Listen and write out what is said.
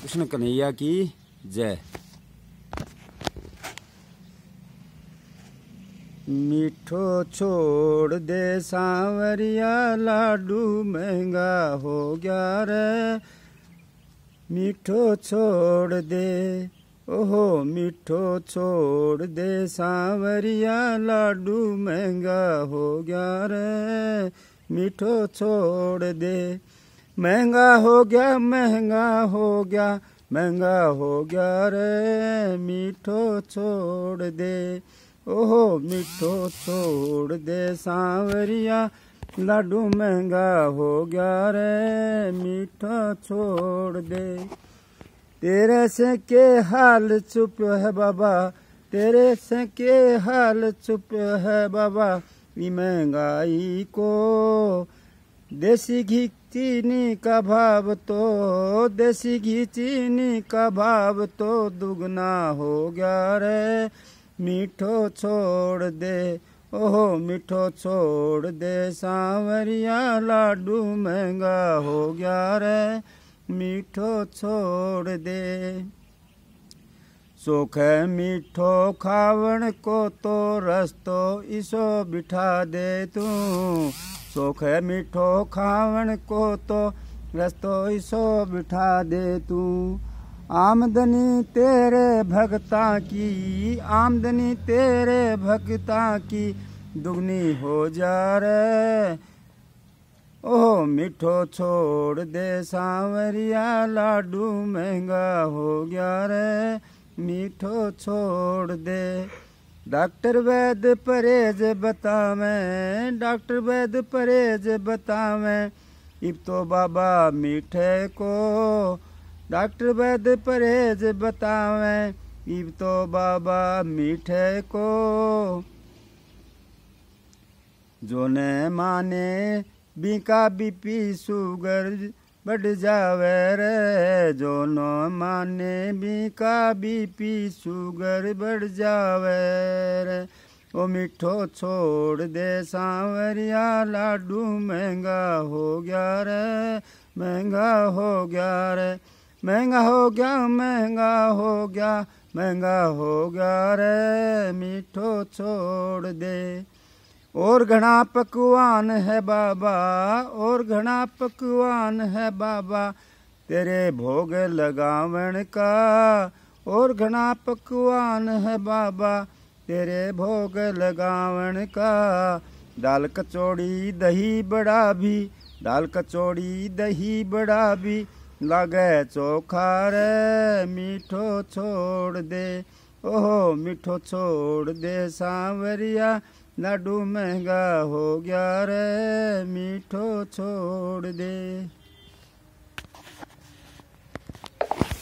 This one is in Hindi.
कृष्ण कन्हैया की जय मीठो छोड़ दे सांवरिया लाडू महंगा हो गया रे मीठो छोड़ दे ओहो मीठो छोड़ दे सांवरिया लाडू महंगा हो गया रे मीठो छोड़ दे महंगा हो गया महंगा हो गया महंगा हो गया रे मीठो छोड़ दे ओहो मीठो छोड़ दे सांवरिया लाडू महंगा हो गया रे मीठो छोड़ दे तेरे से के हाल चुप है बाबा तेरे से के हाल चुप है बाबा महंगाई को देसी घी चीनी का भाव तो देसी घी चीनी का भाव तो दुगना हो गया रे मीठो छोड़ दे ओहो मीठो छोड़ दे सांवरिया लाडू महंगा हो गया रे मीठो छोड़ दे सुख मीठो खावण को तो रस तो इसो बिठा दे तू सोख है मीठो खावण को तो रस्तोई सो बिठा दे तू आमदनी तेरे भक्ता की आमदनी तेरे भक्ता की दुगनी हो जा रे ओह मिठो छोड़ दे सांवरिया लाडू महंगा हो गया रे मीठो छोड़ दे डॉक्टर वैद परहेज बतावें डॉक्टर वैद परहेज बतावें इब तो बाबा मीठे को डॉक्टर वैद परहेज बतावें इब तो बाबा मीठे को जो ने माने बीका बीपी शुगर बढ़ जावे रे जो नो माने भी का बी पी शुगर बढ़ जावे रे ओ मिठो छोड़ दे सांवरिया लाडू महंगा हो गया रे महंगा हो गया रे महंगा हो गया महंगा हो गया महंगा हो गया रे मिठो छोड़ दे और घना पकवान है बाबा और घना पकवान है बाबा तेरे भोग लगावण का और घना पकवान है बाबा तेरे भोग लगावण का दाल कचौड़ी दही बड़ा भी दाल कचौड़ी दही बड़ा भी लगे चोखा रे मीठो छोड़ दे ओहो मिठो छोड़ दे सांवरिया लाडू महंगा हो गया रे मीठो छोड़ दे